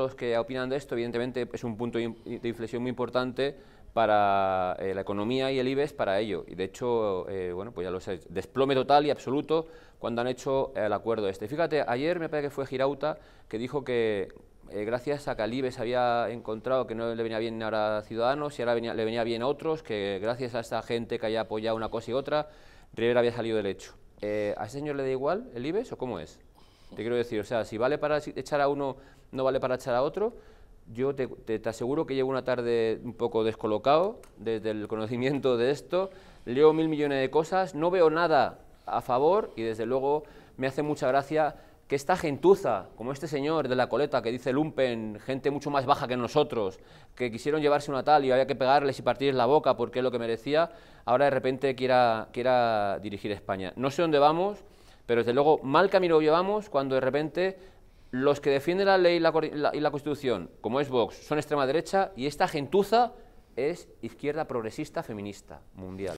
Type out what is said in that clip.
Los que opinan de esto, evidentemente, es un punto de inflexión muy importante para eh, la economía y el IBEX para ello. Y de hecho, eh, bueno, pues ya lo sé, desplome total y absoluto cuando han hecho el acuerdo este. Fíjate, ayer me parece que fue Girauta que dijo que eh, gracias a que el IBEX había encontrado que no le venía bien ahora a Ciudadanos y ahora le venía bien a otros, que gracias a esta gente que haya apoyado una cosa y otra, Rivera había salido del hecho. ¿A ese señor le da igual el IBEX o cómo es? Te quiero decir, o sea, si vale para echar a uno, no vale para echar a otro, yo te, te, aseguro que llevo una tarde un poco descolocado desde el conocimiento de esto, leo mil millones de cosas, no veo nada a favor y desde luego me hace mucha gracia que esta gentuza, como este señor de la coleta que dice lumpen, gente mucho más baja que nosotros, que quisieron llevarse una tal y había que pegarles y partirles la boca porque es lo que merecía, ahora de repente quiera, quiera dirigir España. No sé dónde vamos, pero desde luego, mal camino llevamos cuando de repente los que defienden la ley y la, y la Constitución, como es Vox, son extrema derecha y esta gentuza es izquierda progresista feminista mundial.